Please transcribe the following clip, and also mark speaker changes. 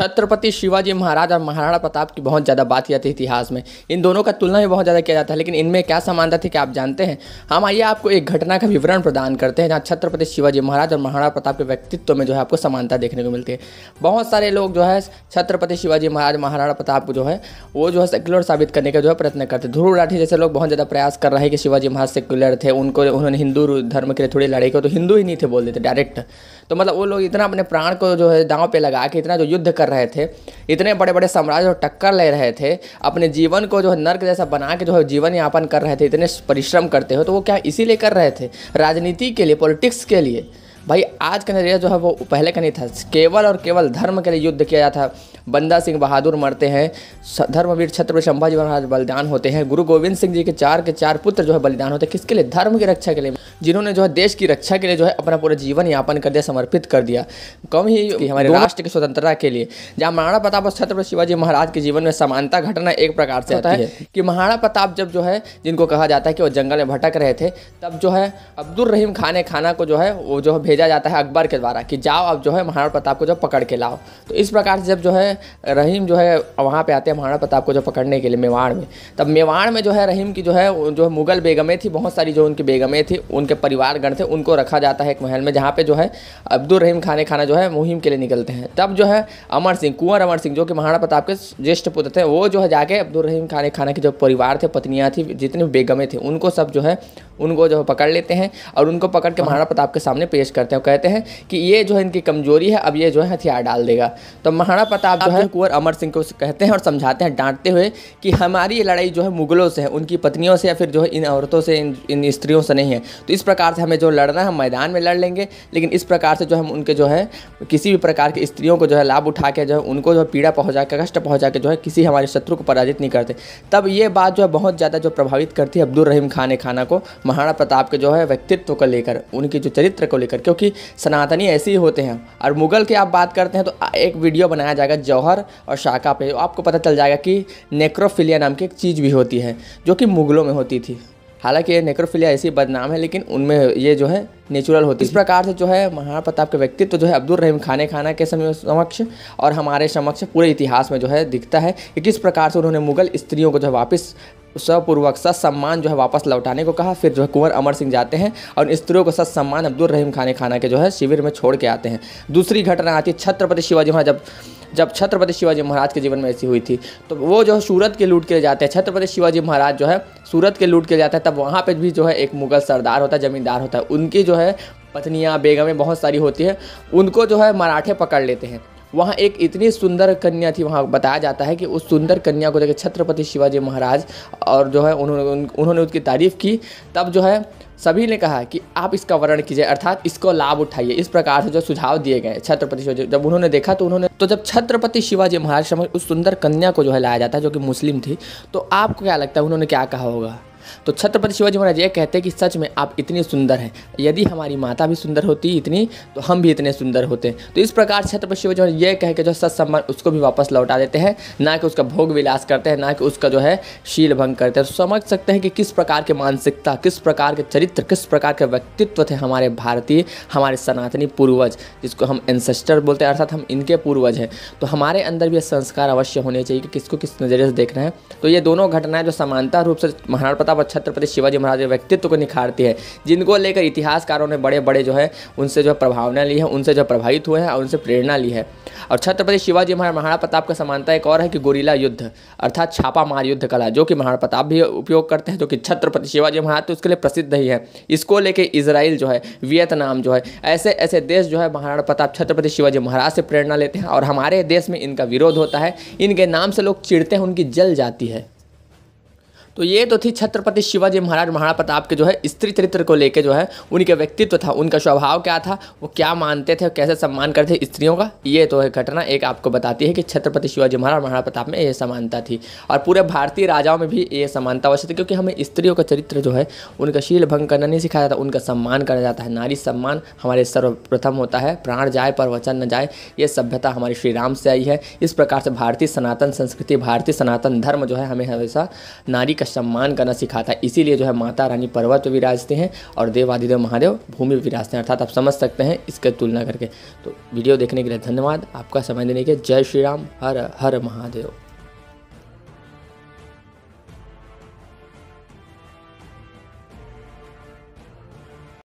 Speaker 1: छत्रपति शिवाजी महाराज और महाराणा प्रताप की बहुत ज़्यादा बात की जाती है इतिहास में इन दोनों का तुलना भी बहुत ज़्यादा किया जाता है लेकिन इनमें क्या समानता थी क्या आप जानते हैं हम आइए आपको एक घटना का विवरण प्रदान करते हैं जहाँ छत्रपति शिवाजी महाराज और महाराणा प्रताप के व्यक्तित्व में जो है आपको समानता देखने को मिलती है बहुत सारे लोग जो है छत्रपति शिवाजी महाराज महाराणा प्रताप को जो है वो जो है सेक्युलर साबित करने का जो है प्रयत्न करते हैं ध्रुव राठी जैसे लोग बहुत ज़्यादा प्रयास कर रहे हैं कि शिवाजी महाराज सेक्युलर थे उनको उन्होंने हिंदू धर्म के लिए थोड़ी लड़ाई को तो हिंदू ही नहीं थे बोल देते डायरेक्ट तो मतलब वो लोग इतना अपने प्राण को जो है दांव पे लगा के इतना जो युद्ध कर रहे थे इतने बड़े बड़े साम्राज्य और टक्कर ले रहे थे अपने जीवन को जो है नर्क जैसा बना के जो है जीवन यापन कर रहे थे इतने परिश्रम करते हो तो वो क्या इसीलिए कर रहे थे राजनीति के लिए पॉलिटिक्स के लिए भाई आज का नज़रिया जो है वो पहले का नहीं था केवल और केवल धर्म के लिए युद्ध किया जाता था बंदा सिंह बहादुर मरते हैं धर्मवीर छत्रपति शंभाजी महाराज बलिदान होते हैं गुरु गोविंद सिंह जी के चार के चार पुत्र जो है बलिदान होते हैं किसके लिए धर्म की रक्षा के लिए जिन्होंने जो है देश की रक्षा के लिए जो है अपना पूरा जीवन यापन कर दिया समर्पित कर दिया कम ही हमारे राष्ट्र की स्वतंत्रता के लिए जहाँ महाराणा प्रताप और छत्रपति शिवाजी महाराज के जीवन में समानता घटना एक प्रकार से होता है कि महाराणा प्रताप जब जो है जिनको कहा जाता है कि वो जंगल में भटक रहे थे तब जो है अब्दुल रहीम खाने खाना को जो है वो जो है भेजा भेजा जाता है अकबर के द्वारा कि जाओ अब जो है महाराणा प्रताप को जो पकड़ के लाओ तो इस प्रकार से जब जो है रहीम जो है वहाँ पे आते हैं महाराणा प्रताप को जो पकड़ने के लिए मेवाड़ में तब मेवाड़ में जो है रहीम की जो है जो है मुगल बेगमें थी बहुत सारी जो उनकी बेगमें थी उनके परिवारगण थे उनको रखा जाता है एक महल में जहाँ पर जो है अब्दुल रहीम खाने खाना जो है मुहिम के लिए निकलते हैं तब जो है अमर सिंह कुंवर अमर सिंह जो कि महाराणा प्रताप के ज्येष्ठ पुत्र थे वो जो है जाके अब्दुल रहीम खाने खाना के जो परिवार थे पत्नियाँ थी जितने बेगमें थे उनको सब जो है उनको जो है पकड़ लेते हैं और उनको पकड़ के महाराणा प्रताप के सामने पेश कर करते हैं कहते हैं कि ये जो है इनकी कमजोरी है अब ये जो है हथियार डाल देगा तो महाराणा प्रताप जो है कुंवर अमर सिंह को कहते हैं और समझाते हैं डांटते हुए कि हमारी ये लड़ाई जो है मुगलों से है उनकी पत्नियों से या फिर जो है इन औरतों से इन इन स्त्रियों से नहीं है तो इस प्रकार से हमें जो लड़ना है हम मैदान में लड़ लेंगे लेकिन इस प्रकार से जो हम उनके जो है किसी भी प्रकार की स्त्रियों को जो है लाभ उठा के जो है उनको जो पीड़ा पहुँचा के कष्ट पहुँचा के जो है किसी हमारे शत्रु को पराजित नहीं करते तब ये बात जो है बहुत ज़्यादा जो प्रभावित करती है अब्दुल रहीम खान खाना को महाराणा प्रताप के जो है व्यक्तित्व को लेकर उनके जो चरित्र को लेकर के क्योंकि सनातनी ऐसे ही होते हैं और मुग़ल की आप बात करते हैं तो एक वीडियो बनाया जाएगा जौहर और शाखा पे आपको पता चल जाएगा कि नेक्रोफिलिया नाम की एक चीज़ भी होती है जो कि मुग़लों में होती थी हालांकि ये नेक्रोफिलिया ऐसी बदनाम है लेकिन उनमें ये जो है नेचुरल होती है इस प्रकार से जो है महाराणा प्रताप के व्यक्तित्व तो जो है अब्दुल रहीम खाने खाना के समय समक्ष और हमारे समक्ष पूरे इतिहास में जो है दिखता है कि किस प्रकार से उन्होंने मुगल स्त्रियों को जो है वापस सपूर्वक सत सम्मान जो है वापस लौटाने को कहा फिर जो है कुंवर अमर सिंह जाते हैं और स्त्रियों को सत सम्मान अब्दुल रहीम खाने खाना के जो है शिविर में छोड़ के आते हैं दूसरी घटना आती है छत्रपति शिवाजी महाराज जब जब छत्रपति शिवाजी महाराज के जीवन में ऐसी हुई थी तो वो जो है सूरत के लूट के जाते हैं छत्रपति शिवाजी महाराज जो है सूरत के लूट के जाते हैं तब वहाँ पर भी जो है एक मुगल सरदार होता है ज़मींदार होता है उनकी जो है पत्नियाँ बेगमें बहुत सारी होती हैं उनको जो है मराठे पकड़ लेते हैं वहाँ एक इतनी सुंदर कन्या थी वहाँ बताया जाता है कि उस सुंदर कन्या को देखे छत्रपति शिवाजी महाराज और जो है उन्होंने उन्होंने उसकी तारीफ़ की तब जो है सभी ने कहा कि आप इसका वर्ण कीजिए अर्थात इसको लाभ उठाइए इस प्रकार से जो सुझाव दिए गए छत्रपति शिवाजी जब उन्होंने देखा तो उन्होंने तो जब छत्रपति शिवाजी महाराज समझ उस सुंदर कन्या को जो है लाया जाता है जो कि मुस्लिम थी तो आपको क्या लगता है उन्होंने क्या कहा होगा तो छत्रपति शिवाजी महाराज ये कहते हैं कि सच में आप इतनी सुंदर हैं यदि हमारी माता भी सुंदर होती इतनी तो हम भी इतने सुंदर होते तो इस प्रकार छत्रपति शिवाजी महाराज ये कह के जो सच सम्मान उसको भी वापस लौटा देते हैं ना कि उसका भोग विलास करते हैं ना कि उसका जो है शील भंग करते हैं तो समझ सकते हैं कि किस प्रकार के मानसिकता किस प्रकार के चरित्र किस प्रकार के व्यक्तित्व थे हमारे भारतीय हमारे सनातनी पूर्वज जिसको हम एंसेस्टर बोलते हैं अर्थात हम इनके पूर्वज हैं तो हमारे अंदर भी संस्कार अवश्य होने चाहिए कि किसको किस नज़रिए से देखना है तो ये दोनों घटनाएं जो समानता रूप से महाराणा प्रताप पर छत्रपति शिवाजी महाराज के व्यक्तित्व को निखारती है जिनको लेकर इतिहासकारों ने बड़े बड़े जो है उनसे जो प्रभावना ली है उनसे जो प्रभावित हुए हैं और उनसे प्रेरणा ली है और छत्रपति शिवाजी महाराज महाराणा प्रताप का समानता एक और है कि गोरीला युद्ध अर्थात छापा छापामार युद्ध कला जो कि महाराणा प्रताप भी उपयोग करते हैं जो कि छत्रपति शिवाजी महाराज तो उसके लिए प्रसिद्ध ही है इसको लेके इसराइल जो है वियतनाम जो है ऐसे ऐसे देश जो है महाराणा प्रताप छत्रपति शिवाजी महाराज से प्रेरणा लेते हैं और हमारे देश में इनका विरोध होता है इनके नाम से लोग चिड़ते हैं उनकी जल जाती है तो ये तो थी छत्रपति शिवाजी महाराज महाराणा प्रताप के जो है स्त्री चरित्र को लेकर जो है उनके व्यक्तित्व था उनका स्वभाव क्या था वो क्या मानते थे कैसे सम्मान करते थे स्त्रियों का ये तो है घटना एक आपको बताती है कि छत्रपति शिवाजी महाराज महाराणा प्रताप में ये समानता थी और पूरे भारतीय राजाओं में भी ये समानता अवश्य थी क्योंकि हमें स्त्रियों का चरित्र जो है उनका शील भंग करना नहीं सिखाया जाता उनका सम्मान करा जाता है नारी सम्मान हमारे सर्वप्रथम होता है प्राण जाए पर वचन न जाए ये सभ्यता हमारे श्री राम से आई है इस प्रकार से भारतीय सनातन संस्कृति भारतीय सनातन धर्म जो है हमें हमेशा नारी का सम्मान करना सिखाता है इसीलिए जो है माता रानी पर्वत पर विराजते हैं और देवादिदेव महादेव भूमि पर विराजते हैं अर्थात आप समझ सकते हैं इसका तुलना करके तो वीडियो देखने के लिए धन्यवाद आपका समय देने के जय श्री राम हर हर महादेव